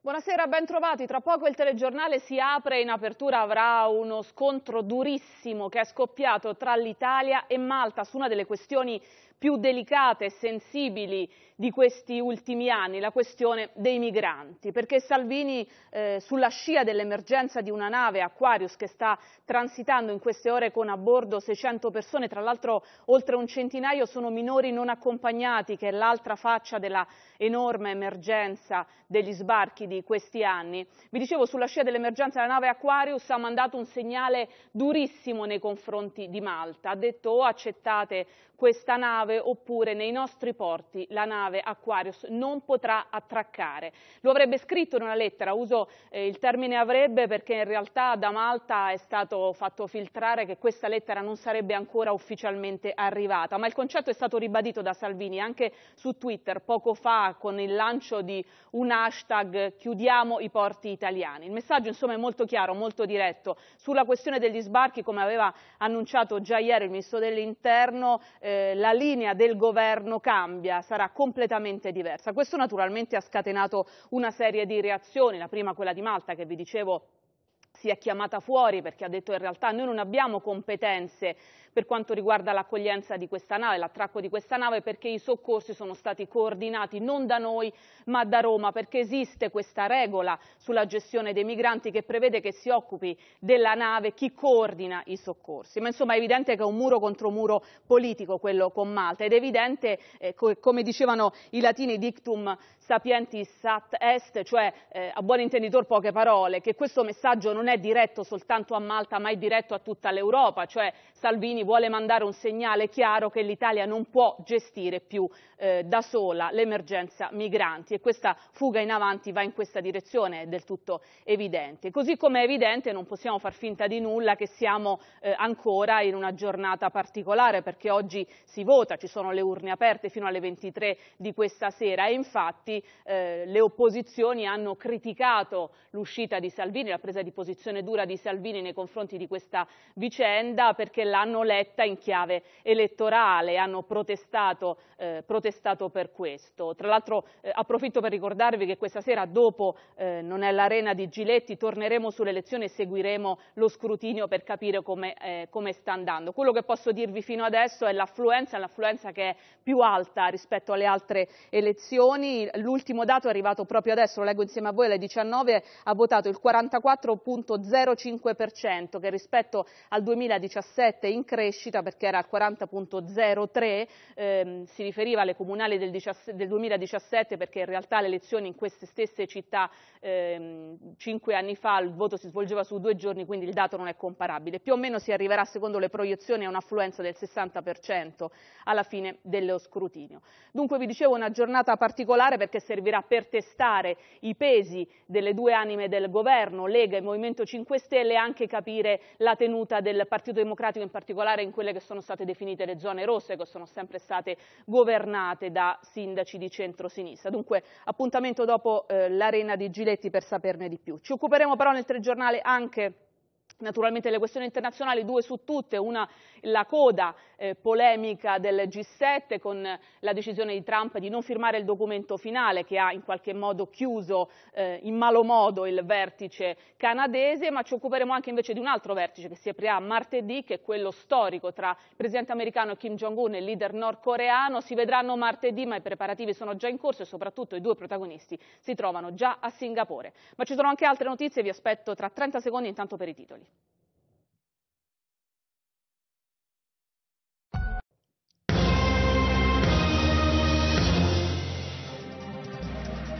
Buonasera, ben trovati. Tra poco il telegiornale si apre e in apertura avrà uno scontro durissimo che è scoppiato tra l'Italia e Malta su una delle questioni più delicate e sensibili di questi ultimi anni, la questione dei migranti, perché Salvini eh, sulla scia dell'emergenza di una nave Aquarius che sta transitando in queste ore con a bordo 600 persone, tra l'altro oltre un centinaio sono minori non accompagnati, che è l'altra faccia della enorme emergenza degli sbarchi di questi anni. Vi dicevo sulla scia dell'emergenza della nave Aquarius ha mandato un segnale durissimo nei confronti di Malta, ha detto o oh, accettate questa nave nave oppure nei nostri porti la nave Aquarius non potrà attraccare. Lo avrebbe scritto in una lettera, uso eh, il termine avrebbe perché in realtà da Malta è stato fatto filtrare che questa lettera non sarebbe ancora ufficialmente arrivata, ma il concetto è stato ribadito da Salvini anche su Twitter poco fa con il lancio di un hashtag chiudiamo i porti italiani. Il messaggio insomma è molto chiaro, molto diretto. Sulla questione degli sbarchi, come aveva annunciato già ieri il Ministro dell'Interno, eh, la linea linea del governo cambia, sarà completamente diversa. Questo naturalmente ha scatenato una serie di reazioni, la prima quella di Malta che vi dicevo si è chiamata fuori perché ha detto in realtà noi non abbiamo competenze per quanto riguarda l'accoglienza di questa nave, l'attracco di questa nave, perché i soccorsi sono stati coordinati non da noi ma da Roma, perché esiste questa regola sulla gestione dei migranti che prevede che si occupi della nave chi coordina i soccorsi. Ma insomma è evidente che è un muro contro muro politico quello con Malta ed è evidente, eh, come dicevano i latini, dictum sapientis sat est, cioè eh, a buon intenditor poche parole, che questo messaggio non è diretto soltanto a Malta ma è diretto a tutta l'Europa, cioè Salvini vuole mandare un segnale chiaro che l'Italia non può gestire più eh, da sola l'emergenza migranti e questa fuga in avanti va in questa direzione, è del tutto evidente. Così come è evidente non possiamo far finta di nulla che siamo eh, ancora in una giornata particolare perché oggi si vota, ci sono le urne aperte fino alle 23 di questa sera e infatti eh, le opposizioni hanno criticato l'uscita di Salvini, la presa di posizione dura di Salvini nei confronti di questa vicenda perché l'hanno letta eletta in chiave elettorale, hanno protestato, eh, protestato per questo. Tra l'altro eh, approfitto per ricordarvi che questa sera dopo eh, non è l'arena di Giletti, torneremo sull'elezione e seguiremo lo scrutinio per capire come, eh, come sta andando. Quello che posso dirvi fino adesso è l'affluenza, l'affluenza che è più alta rispetto alle altre elezioni. L'ultimo dato è arrivato proprio adesso, lo leggo insieme a voi, alle 19 ha votato il 44.05% che rispetto al 2017 in crescita crescita perché era al 40.03, ehm, si riferiva alle comunali del, 17, del, 2017 perché in realtà le elezioni in queste stesse città ehm, 5 anni fa il voto si svolgeva su due giorni quindi il dato non è comparabile. Più o meno si arriverà secondo le proiezioni a un'affluenza del 60% alla fine dello scrutinio. Dunque vi dicevo una giornata particolare perché servirà per testare i pesi delle due anime del governo, Lega e Movimento 5 Stelle e anche capire la tenuta del Partito Democratico in particolare particolare in quelle che sono state definite le zone rosse, che sono sempre state governate da sindaci di centro-sinistra. Dunque, appuntamento dopo eh, l'Arena di Giletti per saperne di più. Ci occuperemo però nel telegiornale anche Naturalmente le questioni internazionali, due su tutte, una la coda eh, polemica del G7 con la decisione di Trump di non firmare il documento finale che ha in qualche modo chiuso eh, in malo modo il vertice canadese, ma ci occuperemo anche invece di un altro vertice che si aprirà martedì, che è quello storico tra il presidente americano Kim Jong-un e il leader nordcoreano. Si vedranno martedì, ma i preparativi sono già in corso e soprattutto i due protagonisti si trovano già a Singapore. Ma ci sono anche altre notizie, vi aspetto tra 30 secondi intanto per i titoli.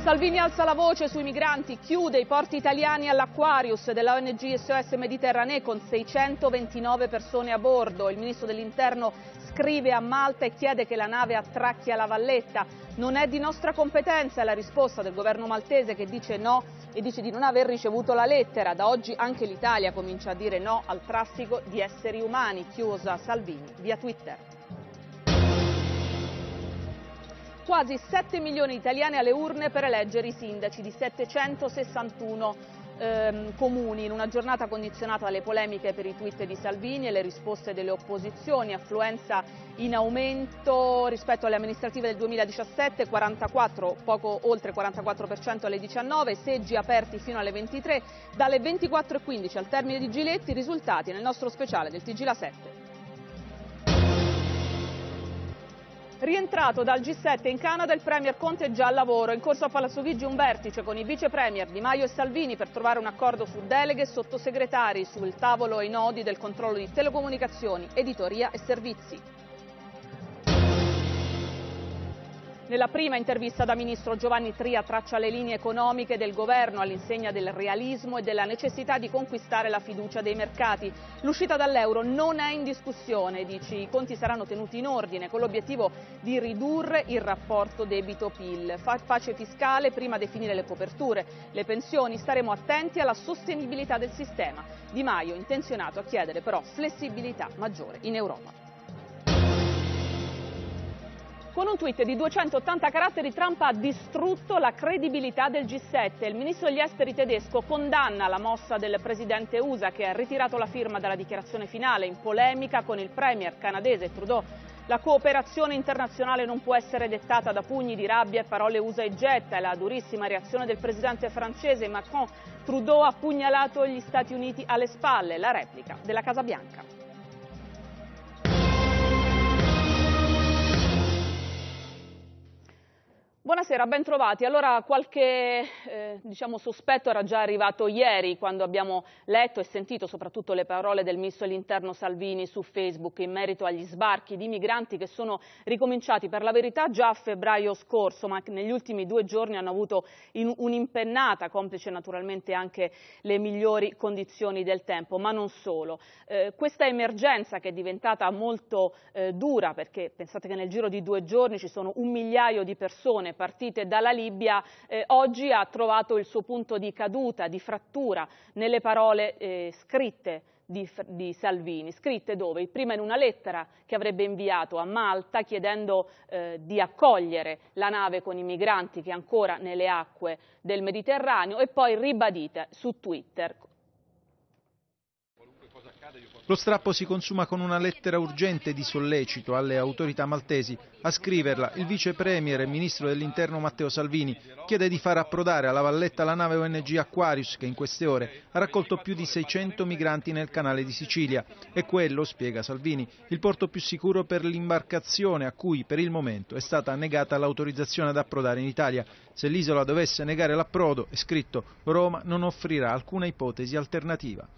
Salvini alza la voce sui migranti, chiude i porti italiani all'Aquarius della ONG SOS Mediterranee con 629 persone a bordo. Il ministro dell'Interno scrive a Malta e chiede che la nave attracchi alla Valletta. Non è di nostra competenza la risposta del governo maltese che dice no e dice di non aver ricevuto la lettera. Da oggi anche l'Italia comincia a dire no al traffico di esseri umani, chiusa Salvini via Twitter quasi 7 milioni di italiani alle urne per eleggere i sindaci di 761 ehm, comuni in una giornata condizionata dalle polemiche per i tweet di Salvini e le risposte delle opposizioni, affluenza in aumento rispetto alle amministrative del 2017, 44, poco oltre 44% alle 19, seggi aperti fino alle 23, dalle 24.15 al termine di Giletti, risultati nel nostro speciale del TG La 7. Rientrato dal G7 in Canada, il Premier Conte è già al lavoro. In corso a Palazzo Palazzoviggi un vertice con i vice Premier Di Maio e Salvini per trovare un accordo su deleghe e sottosegretari sul tavolo e i nodi del controllo di telecomunicazioni, editoria e servizi. Nella prima intervista da ministro Giovanni Tria traccia le linee economiche del governo all'insegna del realismo e della necessità di conquistare la fiducia dei mercati. L'uscita dall'euro non è in discussione, dice, i conti saranno tenuti in ordine con l'obiettivo di ridurre il rapporto debito-PIL. Pace fiscale, prima definire le coperture, le pensioni, staremo attenti alla sostenibilità del sistema. Di Maio intenzionato a chiedere però flessibilità maggiore in Europa. Con un tweet di 280 caratteri Trump ha distrutto la credibilità del G7. Il ministro degli esteri tedesco condanna la mossa del presidente USA che ha ritirato la firma dalla dichiarazione finale in polemica con il premier canadese Trudeau. La cooperazione internazionale non può essere dettata da pugni di rabbia e parole usa e getta. È la durissima reazione del presidente francese Macron. Trudeau ha pugnalato gli Stati Uniti alle spalle. La replica della Casa Bianca. Buonasera, ben trovati. Allora, qualche eh, diciamo, sospetto era già arrivato ieri quando abbiamo letto e sentito soprattutto le parole del ministro dell'interno Salvini su Facebook in merito agli sbarchi di migranti che sono ricominciati per la verità già a febbraio scorso, ma che negli ultimi due giorni hanno avuto un'impennata, complice naturalmente anche le migliori condizioni del tempo, ma non solo. Eh, questa emergenza che è diventata molto eh, dura, perché pensate che nel giro di due giorni ci sono un migliaio di persone partite dalla Libia, eh, oggi ha trovato il suo punto di caduta, di frattura, nelle parole eh, scritte di, di, Salvini, scritte dove? Prima in una lettera che avrebbe inviato a Malta chiedendo eh, di accogliere la nave con i migranti che è ancora nelle acque del Mediterraneo e poi ribadita su Twitter lo strappo si consuma con una lettera urgente di sollecito alle autorità maltesi. A scriverla il vice premier e ministro dell'interno Matteo Salvini chiede di far approdare alla Valletta la nave ONG Aquarius che in queste ore ha raccolto più di 600 migranti nel canale di Sicilia. E quello, spiega Salvini, il porto più sicuro per l'imbarcazione a cui per il momento è stata negata l'autorizzazione ad approdare in Italia. Se l'isola dovesse negare l'approdo, è scritto, Roma non offrirà alcuna ipotesi alternativa.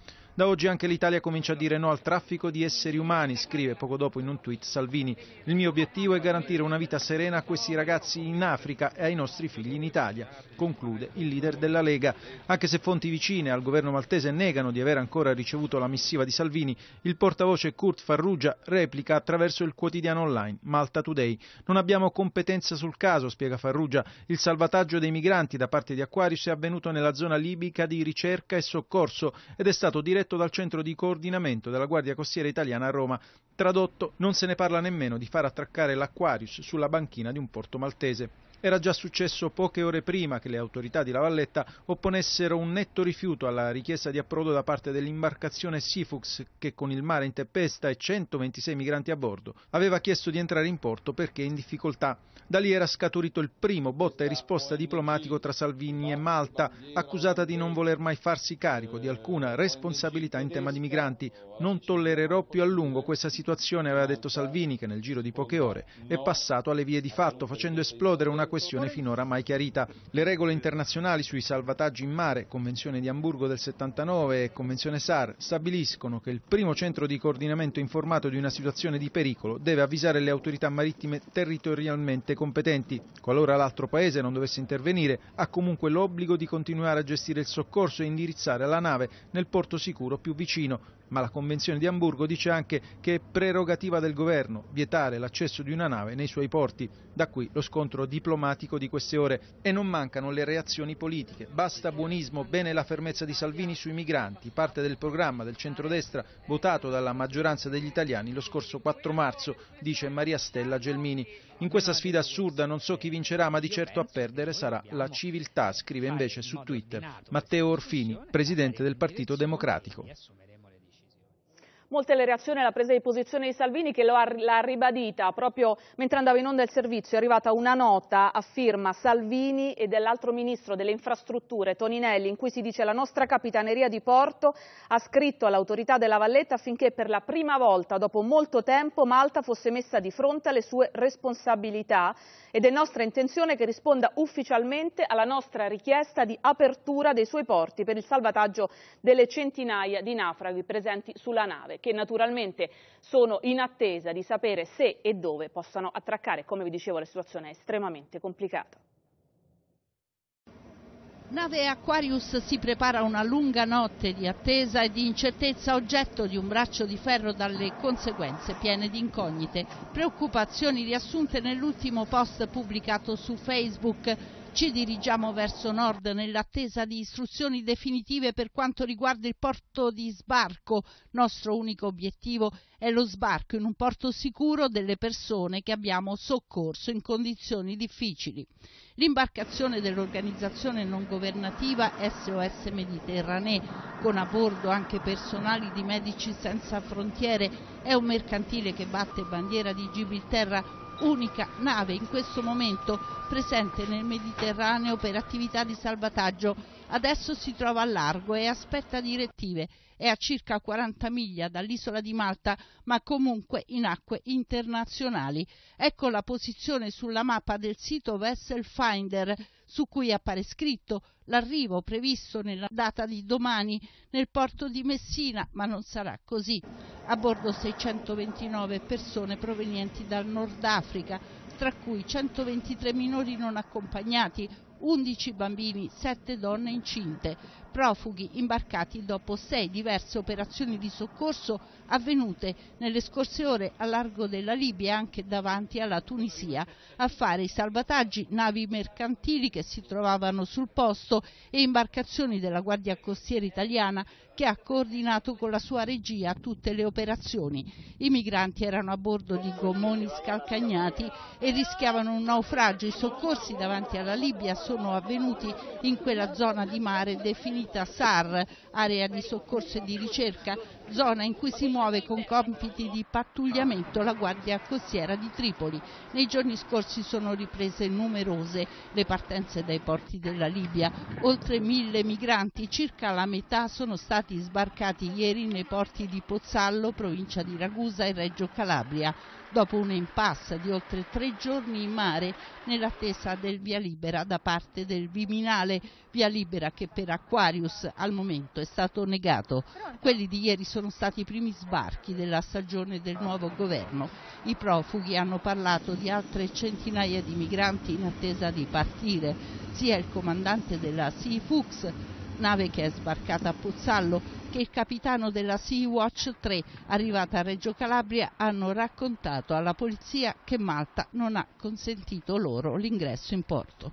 Da oggi anche l'Italia comincia a dire no al traffico di esseri umani, scrive poco dopo in un tweet Salvini. Il mio obiettivo è garantire una vita serena a questi ragazzi in Africa e ai nostri figli in Italia, conclude il leader della Lega. Anche se fonti vicine al governo maltese negano di aver ancora ricevuto la missiva di Salvini, il portavoce Kurt Farrugia replica attraverso il quotidiano online Malta Today. Non abbiamo competenza sul caso, spiega Farrugia. Il salvataggio dei migranti da parte di Aquarius è avvenuto nella zona libica di ricerca e soccorso ed è stato diretto diretto dal centro di coordinamento della Guardia Costiera Italiana a Roma. Tradotto, non se ne parla nemmeno di far attraccare l'Aquarius sulla banchina di un porto maltese. Era già successo poche ore prima che le autorità di La Valletta opponessero un netto rifiuto alla richiesta di approdo da parte dell'imbarcazione Sifux che con il mare in tempesta e 126 migranti a bordo aveva chiesto di entrare in porto perché in difficoltà. Da lì era scaturito il primo botta e risposta diplomatico tra Salvini e Malta, accusata di non voler mai farsi carico di alcuna responsabilità in tema di migranti. Non tollererò più a lungo questa situazione, aveva detto Salvini, che nel giro di poche ore è passato alle vie di fatto, facendo esplodere una questione finora mai chiarita. Le regole internazionali sui salvataggi in mare, Convenzione di Amburgo del 79 e Convenzione SAR, stabiliscono che il primo centro di coordinamento informato di una situazione di pericolo deve avvisare le autorità marittime territorialmente competenti. Qualora l'altro paese non dovesse intervenire, ha comunque l'obbligo di continuare a gestire il soccorso e indirizzare la nave nel porto sicuro più vicino, ma la Convenzione di Amburgo dice anche che è prerogativa del governo vietare l'accesso di una nave nei suoi porti. Da qui lo scontro diplomatico di queste ore e non mancano le reazioni politiche. Basta buonismo, bene la fermezza di Salvini sui migranti, parte del programma del centrodestra votato dalla maggioranza degli italiani lo scorso 4 marzo, dice Maria Stella Gelmini. In questa sfida assurda non so chi vincerà, ma di certo a perdere sarà la civiltà, scrive invece su Twitter Matteo Orfini, presidente del Partito Democratico molte le reazioni alla presa di posizione di Salvini che l'ha ribadita proprio mentre andava in onda il servizio, è arrivata una nota a firma Salvini e dell'altro ministro delle infrastrutture Toninelli in cui si dice la nostra capitaneria di porto ha scritto all'autorità della Valletta affinché per la prima volta dopo molto tempo Malta fosse messa di fronte alle sue responsabilità ed è nostra intenzione che risponda ufficialmente alla nostra richiesta di apertura dei suoi porti per il salvataggio delle centinaia di naufraghi presenti sulla nave che naturalmente sono in attesa di sapere se e dove possano attraccare. Come vi dicevo la situazione è estremamente complicata. Nave Aquarius si prepara a una lunga notte di attesa e di incertezza oggetto di un braccio di ferro dalle conseguenze piene di incognite. Preoccupazioni riassunte nell'ultimo post pubblicato su Facebook ci dirigiamo verso nord nell'attesa di istruzioni definitive per quanto riguarda il porto di sbarco. Nostro unico obiettivo è lo sbarco in un porto sicuro delle persone che abbiamo soccorso in condizioni difficili. L'imbarcazione dell'organizzazione non governativa SOS Mediterranee, con a bordo anche personali di Medici Senza Frontiere, è un mercantile che batte bandiera di Gibilterra unica nave in questo momento presente nel Mediterraneo per attività di salvataggio, adesso si trova a largo e aspetta direttive. È a circa 40 miglia dall'isola di Malta, ma comunque in acque internazionali. Ecco la posizione sulla mappa del sito Vessel Finder su cui appare scritto l'arrivo previsto nella data di domani nel porto di Messina, ma non sarà così. A bordo 629 persone provenienti dal Nord Africa, tra cui 123 minori non accompagnati, 11 bambini, 7 donne incinte profughi imbarcati dopo sei diverse operazioni di soccorso avvenute nelle scorse ore a largo della Libia e anche davanti alla Tunisia. A fare i salvataggi navi mercantili che si trovavano sul posto e imbarcazioni della Guardia Costiera italiana che ha coordinato con la sua regia tutte le operazioni. I migranti erano a bordo di gommoni scalcagnati e rischiavano un naufragio. I soccorsi davanti alla Libia sono avvenuti in quella zona di mare definita istituita SAR, area di soccorso e di ricerca, zona in cui si muove con compiti di pattugliamento la Guardia Costiera di Tripoli. Nei giorni scorsi sono riprese numerose le partenze dai porti della Libia. Oltre mille migranti, circa la metà, sono stati sbarcati ieri nei porti di Pozzallo, provincia di Ragusa e Reggio Calabria dopo un impasse di oltre tre giorni in mare nell'attesa del via libera da parte del Viminale, via libera che per Aquarius al momento è stato negato. Quelli di ieri sono stati i primi sbarchi della stagione del nuovo governo. I profughi hanno parlato di altre centinaia di migranti in attesa di partire. Sia il comandante della Sea Fuchs nave che è sbarcata a Pozzallo, che il capitano della Sea-Watch 3, arrivata a Reggio Calabria, hanno raccontato alla polizia che Malta non ha consentito loro l'ingresso in porto.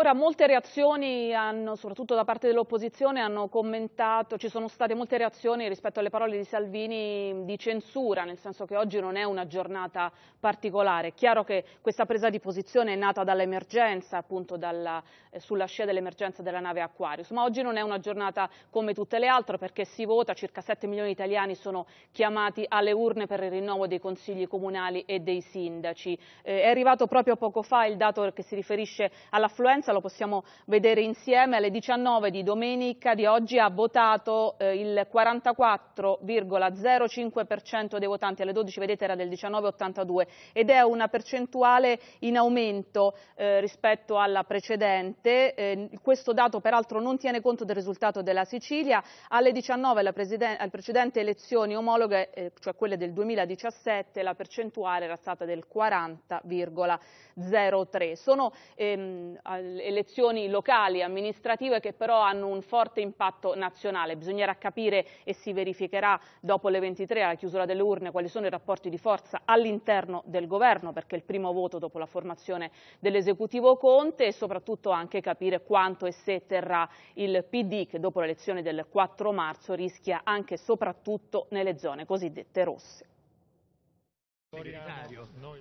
Ora, molte reazioni, hanno, soprattutto da parte dell'opposizione, hanno commentato, ci sono state molte reazioni rispetto alle parole di Salvini di censura, nel senso che oggi non è una giornata particolare. È chiaro che questa presa di posizione è nata dall'emergenza, appunto dalla, eh, sulla scia dell'emergenza della nave Aquarius, ma oggi non è una giornata come tutte le altre perché si vota, circa 7 milioni di italiani sono chiamati alle urne per il rinnovo dei consigli comunali e dei sindaci. Eh, è arrivato proprio poco fa il dato che si riferisce all'affluenza conferenza, lo possiamo vedere insieme, alle 19 di domenica di oggi ha votato eh, il 44,05% dei votanti, alle 12 vedete era del 19,82 ed è una percentuale in aumento eh, rispetto alla precedente, eh, questo dato peraltro non tiene conto del risultato della Sicilia, alle 19 alla, alle precedenti elezioni omologhe, eh, cioè quelle del 2017, la percentuale era stata del 40,03. Sono ehm, elezioni locali, amministrative che però hanno un forte impatto nazionale. Bisognerà capire e si verificherà dopo le 23 alla chiusura delle urne quali sono i rapporti di forza all'interno del governo perché è il primo voto dopo la formazione dell'esecutivo Conte e soprattutto anche capire quanto e se terrà il PD che dopo l'elezione del 4 marzo rischia anche e soprattutto nelle zone cosiddette rosse.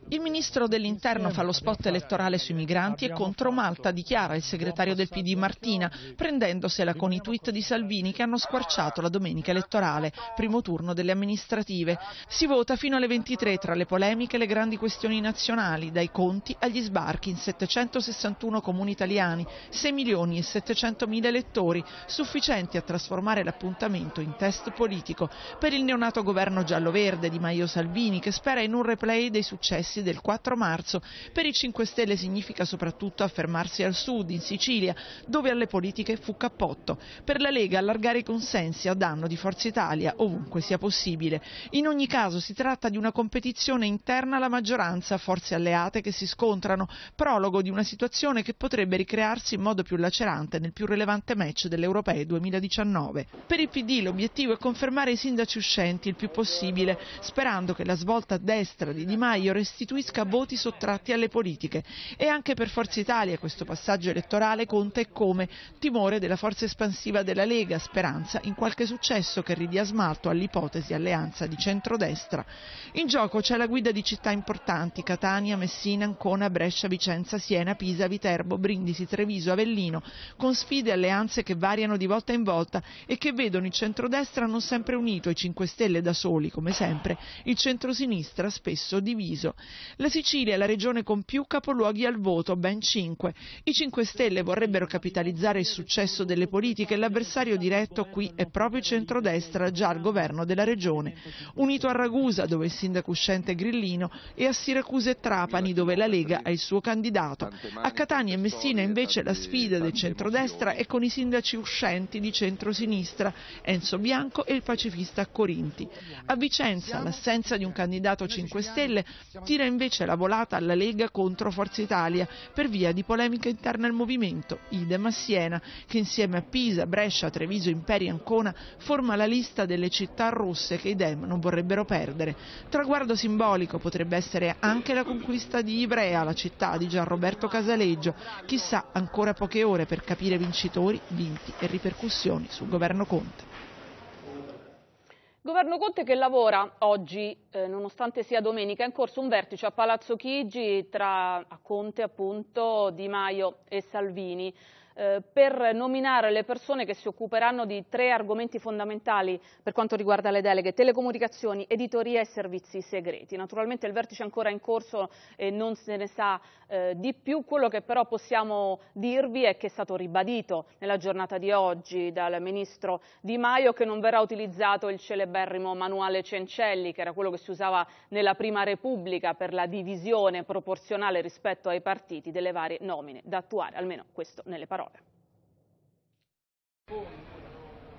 Il ministro dell'interno fa lo spot elettorale sui migranti e contro Malta dichiara il segretario del PD Martina, prendendosela con i tweet di Salvini che hanno squarciato la domenica elettorale, primo turno delle amministrative. Si vota fino alle 23 tra le polemiche e le grandi questioni nazionali, dai conti agli sbarchi in 761 comuni italiani, 6 milioni e 700 mila elettori, sufficienti a trasformare l'appuntamento in test politico per il neonato governo giallo-verde di Maio Salvini che spera in un replay dei successi del 4 marzo. Per i 5 Stelle significa soprattutto affermarsi al sud, in Sicilia, dove alle politiche fu cappotto. Per la Lega allargare i consensi a danno di Forza Italia, ovunque sia possibile. In ogni caso si tratta di una competizione interna alla maggioranza, forze alleate che si scontrano, prologo di una situazione che potrebbe ricrearsi in modo più lacerante nel più rilevante match dell'Europei 2019. Per il PD l'obiettivo è confermare i sindaci uscenti il più possibile, sperando che la svolta a destra destra di Di Maio restituisca voti sottratti alle politiche. E anche per Forza Italia questo passaggio elettorale conta e come timore della forza espansiva della Lega, speranza in qualche successo che ridia smalto all'ipotesi alleanza di centrodestra. In gioco c'è la guida di città importanti Catania, Messina, Ancona, Brescia, Vicenza, Siena, Pisa, Viterbo, Brindisi, Treviso, Avellino, con sfide e alleanze che variano di volta in volta e che vedono il centrodestra non sempre unito, i 5 Stelle da soli come sempre, il centrosinistra spesso diviso. La Sicilia è la regione con più capoluoghi al voto, ben 5. I 5 Stelle vorrebbero capitalizzare il successo delle politiche e l'avversario diretto qui è proprio il centrodestra, già al governo della regione. Unito a Ragusa, dove il sindaco uscente è Grillino, e a Siracusa e Trapani, dove la Lega ha il suo candidato. A Catania e Messina invece la sfida del centrodestra è con i sindaci uscenti di centrosinistra, Enzo Bianco e il pacifista Corinti. A Vicenza l'assenza di un candidato centrodestra 5 Stelle tira invece la volata alla Lega contro Forza Italia per via di polemiche interne al movimento, idem a Siena, che insieme a Pisa, Brescia, Treviso, Imperi e Ancona forma la lista delle città rosse che i Dem non vorrebbero perdere. Traguardo simbolico potrebbe essere anche la conquista di Ivrea, la città di Gianroberto Casaleggio. Chissà ancora poche ore per capire vincitori, vinti e ripercussioni sul governo Conte. Governo Conte che lavora oggi, eh, nonostante sia domenica, è in corso un vertice a Palazzo Chigi tra a Conte, appunto, Di Maio e Salvini. Eh, per nominare le persone che si occuperanno di tre argomenti fondamentali per quanto riguarda le deleghe, telecomunicazioni, editoria e servizi segreti. Naturalmente il vertice è ancora in corso e non se ne sa eh, di più, quello che però possiamo dirvi è che è stato ribadito nella giornata di oggi dal Ministro Di Maio che non verrà utilizzato il celeberrimo manuale Cencelli, che era quello che si usava nella Prima Repubblica per la divisione proporzionale rispetto ai partiti delle varie nomine da attuare, almeno questo nelle parole parole.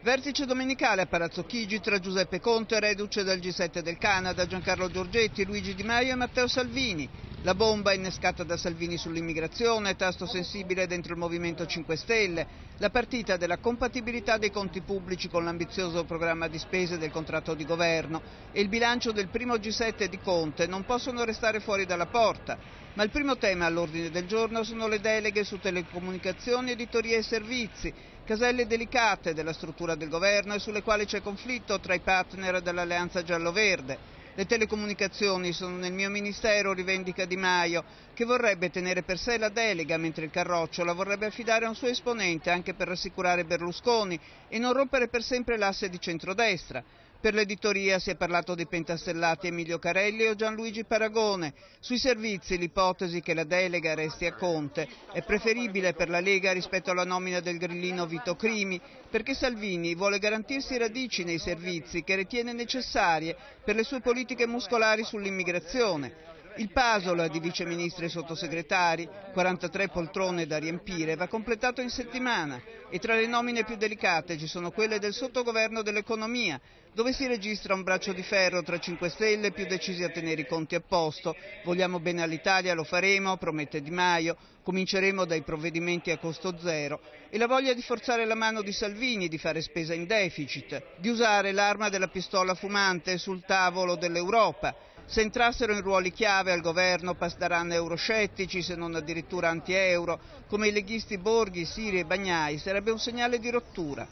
Vertice domenicale a Palazzo Chigi tra Giuseppe Conte, reduce dal G7 del Canada, Giancarlo Giorgetti, Luigi Di Maio e Matteo Salvini. La bomba innescata da Salvini sull'immigrazione, tasto sensibile dentro il Movimento 5 Stelle, la partita della compatibilità dei conti pubblici con l'ambizioso programma di spese del contratto di governo e il bilancio del primo G7 di Conte non possono restare fuori dalla porta, ma il primo tema all'ordine del giorno sono le deleghe su telecomunicazioni, editoria e servizi, caselle delicate della struttura del governo e sulle quali c'è conflitto tra i partner dell'alleanza giallo-verde. Le telecomunicazioni sono nel mio ministero, rivendica Di Maio, che vorrebbe tenere per sé la delega, mentre il Carroccio la vorrebbe affidare a un suo esponente anche per rassicurare Berlusconi e non rompere per sempre l'asse di centrodestra. Per l'editoria si è parlato di Pentastellati Emilio Carelli o Gianluigi Paragone. Sui servizi l'ipotesi che la delega resti a Conte è preferibile per la Lega rispetto alla nomina del grillino Vito Crimi, perché Salvini vuole garantirsi radici nei servizi che ritiene necessarie per le sue politiche muscolari sull'immigrazione. Il puzzle di viceministri e sottosegretari, 43 poltrone da riempire, va completato in settimana e tra le nomine più delicate ci sono quelle del sottogoverno dell'economia, dove si registra un braccio di ferro tra 5 Stelle più decisi a tenere i conti a posto. Vogliamo bene all'Italia, lo faremo, promette Di Maio, cominceremo dai provvedimenti a costo zero e la voglia di forzare la mano di Salvini, di fare spesa in deficit, di usare l'arma della pistola fumante sul tavolo dell'Europa se entrassero in ruoli chiave al governo passeranno euroscettici, se non addirittura anti-euro, come i leghisti Borghi, Siri e Bagnai, sarebbe un segnale di rottura.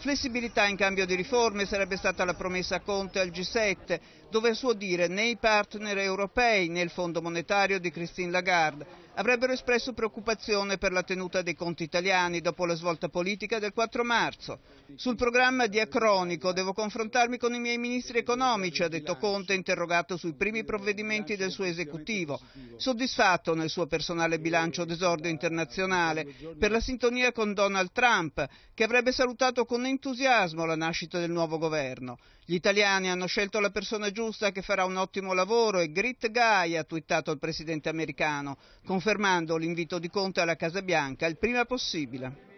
Flessibilità in cambio di riforme sarebbe stata la promessa a Conte al G7, dove a suo dire né i partner europei né il Fondo monetario di Christine Lagarde avrebbero espresso preoccupazione per la tenuta dei conti italiani dopo la svolta politica del 4 marzo. Sul programma diacronico devo confrontarmi con i miei ministri economici, ha detto Conte, interrogato sui primi provvedimenti del suo esecutivo, soddisfatto nel suo personale bilancio d'esordio internazionale per la sintonia con Donald Trump, che avrebbe salutato con entusiasmo la nascita del nuovo governo. Gli italiani hanno scelto la persona giusta che farà un ottimo lavoro e Grit Guy, ha twittato il presidente americano, con confermando l'invito di Conte alla Casa Bianca il prima possibile.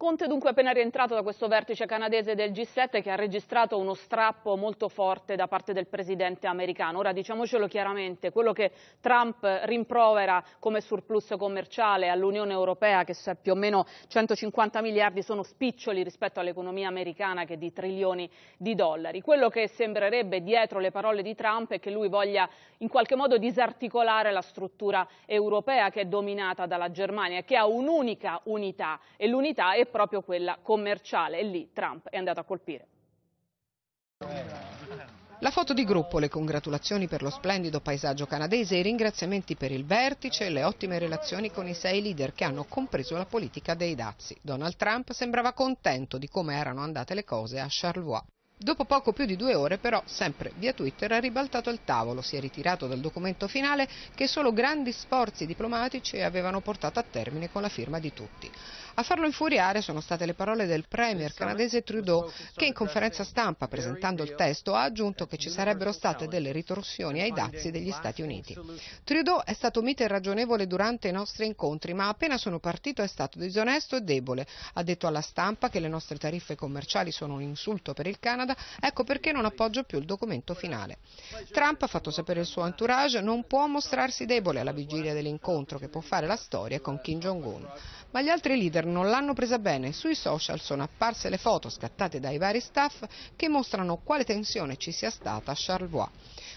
Conte dunque appena rientrato da questo vertice canadese del G7 che ha registrato uno strappo molto forte da parte del presidente americano. Ora diciamocelo chiaramente, quello che Trump rimprovera come surplus commerciale all'Unione Europea che è più o meno 150 miliardi sono spiccioli rispetto all'economia americana che è di trilioni di dollari. Quello che sembrerebbe dietro le parole di Trump è che lui voglia in qualche modo disarticolare la struttura europea che è dominata dalla Germania, che ha un'unica unità e l'unità è proprio quella commerciale e lì Trump è andato a colpire. La foto di gruppo, le congratulazioni per lo splendido paesaggio canadese, i ringraziamenti per il vertice e le ottime relazioni con i sei leader che hanno compreso la politica dei dazi. Donald Trump sembrava contento di come erano andate le cose a Charlevoix. Dopo poco più di due ore però, sempre via Twitter, ha ribaltato il tavolo, si è ritirato dal documento finale che solo grandi sforzi diplomatici avevano portato a termine con la firma di tutti. A farlo infuriare sono state le parole del premier canadese Trudeau che in conferenza stampa presentando il testo ha aggiunto che ci sarebbero state delle ritorsioni ai dazi degli Stati Uniti. Trudeau è stato mite e ragionevole durante i nostri incontri ma appena sono partito è stato disonesto e debole. Ha detto alla stampa che le nostre tariffe commerciali sono un insulto per il Canada, ecco perché non appoggio più il documento finale. Trump ha fatto sapere il suo entourage non può mostrarsi debole alla vigilia dell'incontro che può fare la storia con Kim Jong-un. Ma gli altri leader Twitter non l'hanno presa bene, sui social sono apparse le foto scattate dai vari staff che mostrano quale tensione ci sia stata a Charlevoix.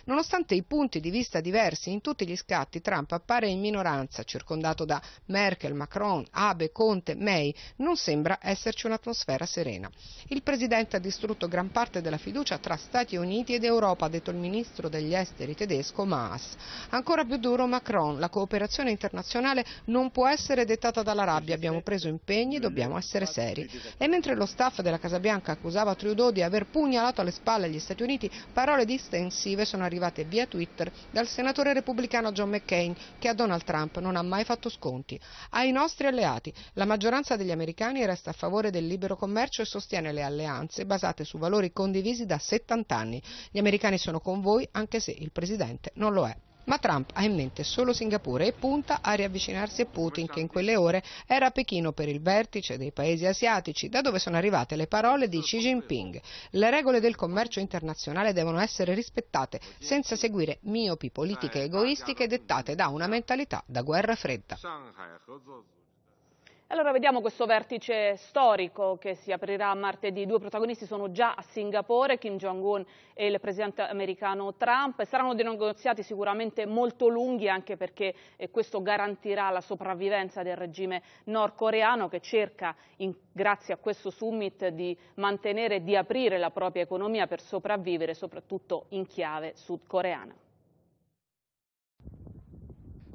Nonostante i punti di vista diversi in tutti gli scatti, Trump appare in minoranza, circondato da Merkel, Macron, Abe, Conte, May, non sembra esserci un'atmosfera serena. Il Presidente ha distrutto gran parte della fiducia tra Stati Uniti ed Europa, ha detto il Ministro degli Esteri tedesco Maas. Ancora più duro Macron, la cooperazione internazionale non può essere dettata dalla rabbia, abbiamo preso impegni, e dobbiamo essere seri. E mentre lo staff della Casa Bianca accusava Trudeau di aver pugnalato alle spalle gli Stati Uniti, parole distensive sono arrivate arrivate via Twitter dal senatore repubblicano John McCain che a Donald Trump non ha mai fatto sconti. Ai nostri alleati, la maggioranza degli americani resta a favore del libero commercio e sostiene le alleanze basate su valori condivisi da 70 anni. Gli americani sono con voi anche se il presidente non lo è. Ma Trump ha in mente solo Singapore e punta a riavvicinarsi a Putin che in quelle ore era a Pechino per il vertice dei paesi asiatici, da dove sono arrivate le parole di Xi Jinping. Le regole del commercio internazionale devono essere rispettate senza seguire miopi politiche egoistiche dettate da una mentalità da guerra fredda. Allora vediamo questo vertice storico che si aprirà martedì. Due protagonisti sono già a Singapore, Kim Jong-un e il presidente americano Trump. Saranno dei negoziati sicuramente molto lunghi anche perché eh, questo garantirà la sopravvivenza del regime nordcoreano che cerca, in, grazie a questo summit, di mantenere e di aprire la propria economia per sopravvivere soprattutto in chiave sudcoreana.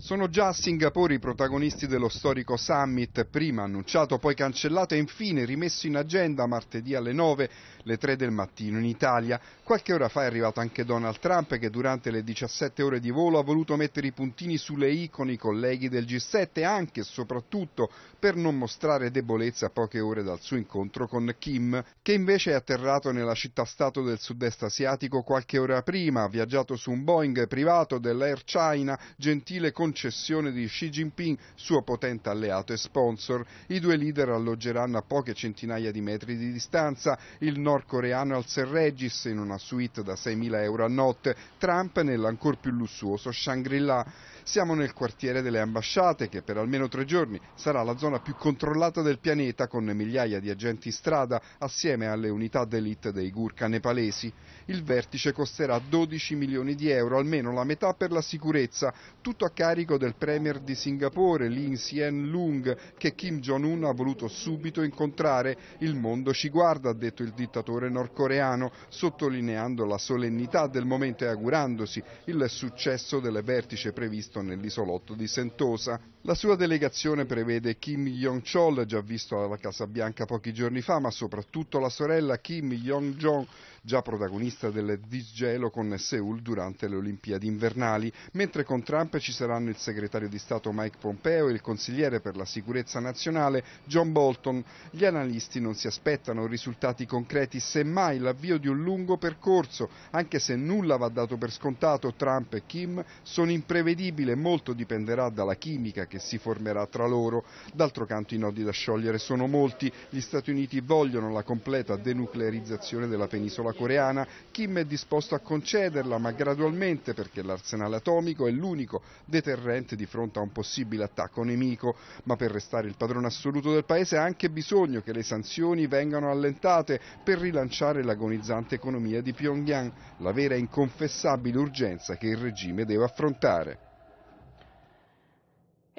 Sono già a Singapore i protagonisti dello storico summit, prima annunciato, poi cancellato e infine rimesso in agenda martedì alle 9, le 3 del mattino in Italia. Qualche ora fa è arrivato anche Donald Trump che durante le 17 ore di volo ha voluto mettere i puntini sulle i con i colleghi del G7, anche e soprattutto per non mostrare debolezza a poche ore dal suo incontro con Kim, che invece è atterrato nella città-stato del sud-est asiatico qualche ora prima, ha viaggiato su un Boeing privato dell'Air China, gentile con concessione di Xi Jinping, suo potente alleato e sponsor. I due leader alloggeranno a poche centinaia di metri di distanza, il nordcoreano al St. in una suite da 6.000 euro a notte, Trump nell'ancor più lussuoso Shangri-La. Siamo nel quartiere delle ambasciate che per almeno tre giorni sarà la zona più controllata del pianeta con migliaia di agenti strada assieme alle unità d'elite dei Gurkha nepalesi. Il vertice costerà 12 milioni di euro, almeno la metà per la sicurezza, tutto a carico del premier di Singapore, Lin Hsien Lung, che Kim Jong-un ha voluto subito incontrare. Il mondo ci guarda, ha detto il dittatore nordcoreano, sottolineando la solennità del momento e augurandosi il successo del vertice previsto posto nell'isolotto di Sentosa. La sua delegazione prevede Kim Jong-chol, già visto alla Casa Bianca pochi giorni fa, ma soprattutto la sorella Kim Jong-jong, già protagonista del disgelo con Seoul durante le Olimpiadi invernali, mentre con Trump ci saranno il segretario di Stato Mike Pompeo e il consigliere per la sicurezza nazionale John Bolton. Gli analisti non si aspettano risultati concreti, semmai l'avvio di un lungo percorso, anche se nulla va dato per scontato, Trump e Kim sono imprevedibili e molto dipenderà dalla chimica che si formerà tra loro. D'altro canto i nodi da sciogliere sono molti, gli Stati Uniti vogliono la completa denuclearizzazione della penisola coreana, Kim è disposto a concederla, ma gradualmente perché l'arsenale atomico è l'unico deterrente di fronte a un possibile attacco nemico. Ma per restare il padrone assoluto del paese ha anche bisogno che le sanzioni vengano allentate per rilanciare l'agonizzante economia di Pyongyang, la vera e inconfessabile urgenza che il regime deve affrontare.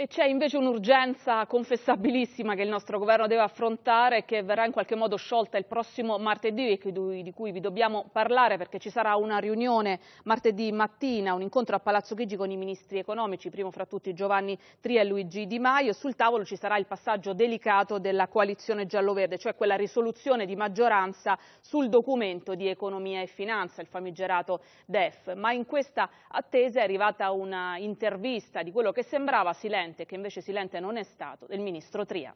E c'è invece un'urgenza confessabilissima che il nostro governo deve affrontare e che verrà in qualche modo sciolta il prossimo martedì di cui vi dobbiamo parlare perché ci sarà una riunione martedì mattina, un incontro a Palazzo Chigi con i ministri economici, primo fra tutti Giovanni Tria e Luigi Di Maio. Sul tavolo ci sarà il passaggio delicato della coalizione giallo-verde, cioè quella risoluzione di maggioranza sul documento di economia e finanza, il famigerato DEF. Ma in questa attesa è arrivata una intervista di quello che sembrava silenzio silente, che invece silente non è stato, del ministro Tria.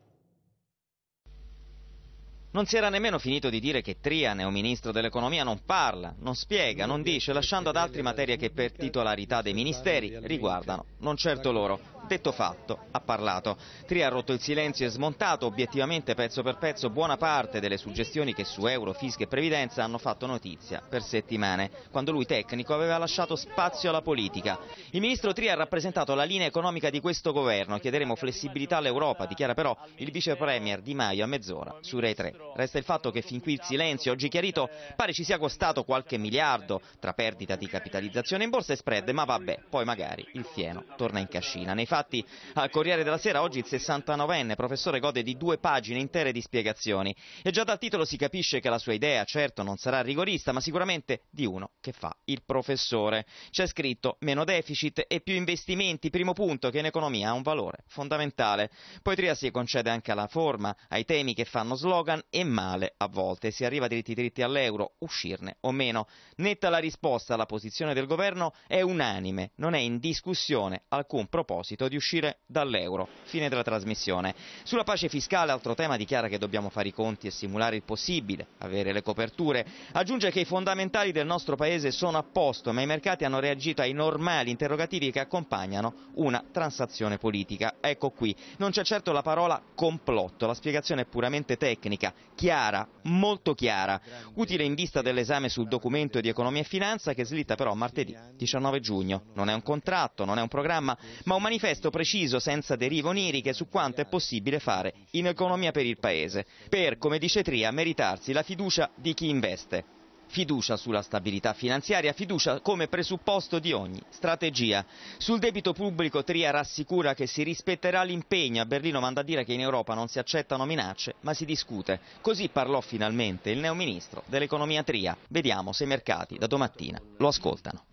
Non si era nemmeno finito di dire che Tria, neoministro dell'economia, non parla, non spiega, non dice, lasciando ad altri materie che per titolarità dei ministeri riguardano non certo loro. Detto fatto, ha parlato. Tria ha rotto il silenzio e smontato obiettivamente pezzo per pezzo buona parte delle suggestioni che su euro, fisca e previdenza hanno fatto notizia per settimane, quando lui tecnico aveva lasciato spazio alla politica. Il ministro Tria ha rappresentato la linea economica di questo governo. Chiederemo flessibilità all'Europa, dichiara però il vice premier Di Maio a mezz'ora su Rai 3. Resta il fatto che fin qui il silenzio, oggi chiarito, pare ci sia costato qualche miliardo tra perdita di capitalizzazione in borsa e spread, ma vabbè, poi magari il fieno torna in cascina. Nei Infatti al Corriere della Sera oggi il 69enne professore gode di due pagine intere di spiegazioni e già dal titolo si capisce che la sua idea certo non sarà rigorista ma sicuramente di uno che fa il professore. C'è scritto meno deficit e più investimenti, primo punto che in economia ha un valore fondamentale. Poetria si concede anche alla forma, ai temi che fanno slogan e male a volte. Si arriva diritti diritti all'euro, uscirne o meno. Netta la risposta alla posizione del governo è unanime, non è in discussione alcun proposito merito di uscire dall'euro. Fine della trasmissione. Sulla pace fiscale, altro tema, dichiara che dobbiamo fare i conti e simulare il possibile, avere le coperture. Aggiunge che i fondamentali del nostro paese sono a posto, ma i mercati hanno reagito ai normali interrogativi che accompagnano una transazione politica. Ecco qui, non c'è certo la parola complotto, la spiegazione è puramente tecnica, chiara, molto chiara, utile in vista dell'esame sul documento di economia e finanza che slitta però martedì 19 giugno. Non è un contratto, non è un programma, ma un manifesto testo preciso, senza derive oniriche, su quanto è possibile fare in economia per il Paese, per, come dice Tria, meritarsi la fiducia di chi investe fiducia sulla stabilità finanziaria, fiducia come presupposto di ogni strategia. Sul debito pubblico Tria rassicura che si rispetterà l'impegno, a Berlino manda a dire che in Europa non si accettano minacce ma si discute. Così parlò finalmente il neoministro dell'economia Tria. Vediamo se i mercati da domattina lo ascoltano.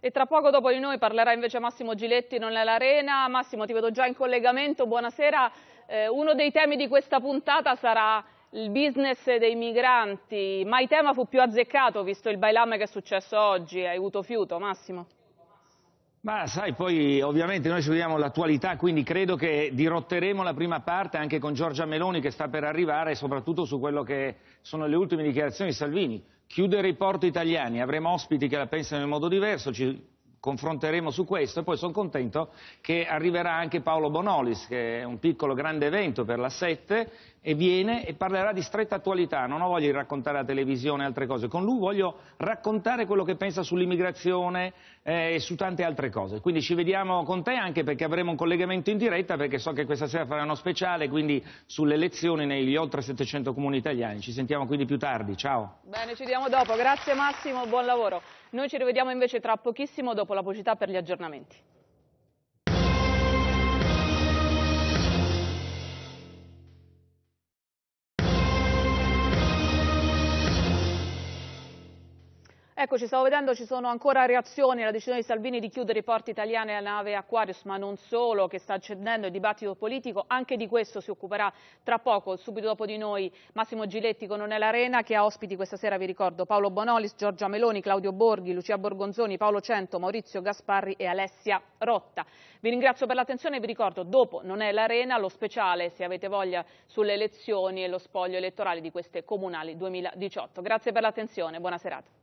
E tra poco dopo di noi parlerà invece Massimo Giletti non è l'arena. Massimo ti vedo già in collegamento, buonasera. Eh, uno dei temi di questa puntata sarà il business dei migranti. Mai tema fu più azzeccato visto il bailame che è successo oggi, hai avuto fiuto Massimo? Ma sai, poi ovviamente noi studiamo l'attualità, quindi credo che dirotteremo la prima parte anche con Giorgia Meloni che sta per arrivare, soprattutto su quello che sono le ultime dichiarazioni di Salvini chiudere i porti italiani, avremo ospiti che la pensano in modo diverso, ci confronteremo su questo e poi sono contento che arriverà anche Paolo Bonolis, che è un piccolo grande evento per la Sette, e viene e parlerà di stretta attualità, non ho voglia di raccontare la televisione e altre cose, con lui voglio raccontare quello che pensa sull'immigrazione eh, e su tante altre cose. Quindi ci vediamo con te anche perché avremo un collegamento in diretta perché so che questa sera farà uno speciale, quindi sulle elezioni negli oltre 700 comuni italiani. Ci sentiamo quindi più tardi, ciao. Bene, ci vediamo dopo, grazie Massimo, buon lavoro. Noi ci rivediamo invece tra pochissimo dopo la pubblicità per gli aggiornamenti. Ecco, ci stavo vedendo, ci sono ancora reazioni alla decisione di Salvini di chiudere i porti italiani alla nave Aquarius, ma non solo, che sta accendendo il dibattito politico. Anche di questo si occuperà tra poco, subito dopo di noi, Massimo Giletti con Onella Arena, che ha ospiti questa sera, vi ricordo, Paolo Bonolis, Giorgia Meloni, Claudio Borghi, Lucia Borgonzoni, Paolo Cento, Maurizio Gasparri e Alessia Rotta. Vi ringrazio per l'attenzione e vi ricordo, dopo non è l'Arena, lo speciale, se avete voglia, sulle elezioni e lo spoglio elettorale di queste comunali 2018. Grazie per l'attenzione, buona serata.